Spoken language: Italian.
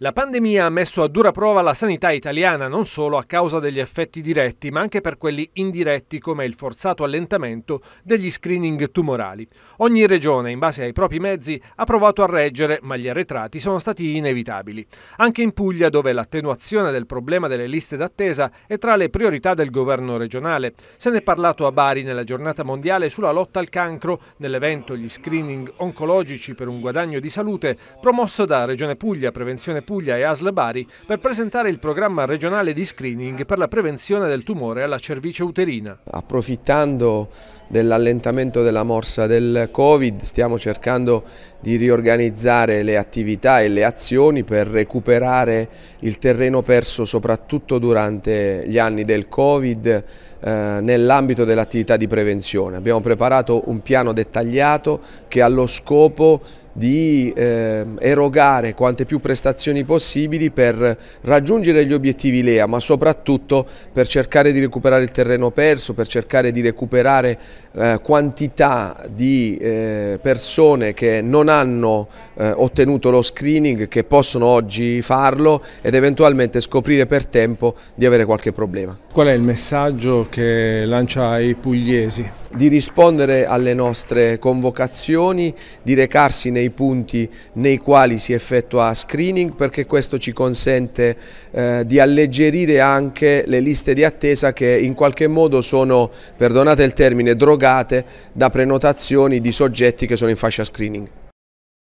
La pandemia ha messo a dura prova la sanità italiana non solo a causa degli effetti diretti, ma anche per quelli indiretti come il forzato allentamento degli screening tumorali. Ogni regione, in base ai propri mezzi, ha provato a reggere, ma gli arretrati sono stati inevitabili. Anche in Puglia, dove l'attenuazione del problema delle liste d'attesa è tra le priorità del governo regionale. Se ne è parlato a Bari nella giornata mondiale sulla lotta al cancro, nell'evento Gli screening oncologici per un guadagno di salute, promosso da Regione Puglia Prevenzione Puglia e ASL Bari per presentare il programma regionale di screening per la prevenzione del tumore alla cervice uterina. Approfittando dell'allentamento della morsa del Covid stiamo cercando di riorganizzare le attività e le azioni per recuperare il terreno perso soprattutto durante gli anni del Covid eh, nell'ambito dell'attività di prevenzione. Abbiamo preparato un piano dettagliato che ha lo scopo di eh, erogare quante più prestazioni possibili per raggiungere gli obiettivi Lea, ma soprattutto per cercare di recuperare il terreno perso, per cercare di recuperare eh, quantità di eh, persone che non hanno eh, ottenuto lo screening, che possono oggi farlo ed eventualmente scoprire per tempo di avere qualche problema. Qual è il messaggio che lancia ai pugliesi? di rispondere alle nostre convocazioni, di recarsi nei punti nei quali si effettua screening perché questo ci consente eh, di alleggerire anche le liste di attesa che in qualche modo sono, perdonate il termine, drogate da prenotazioni di soggetti che sono in fascia screening.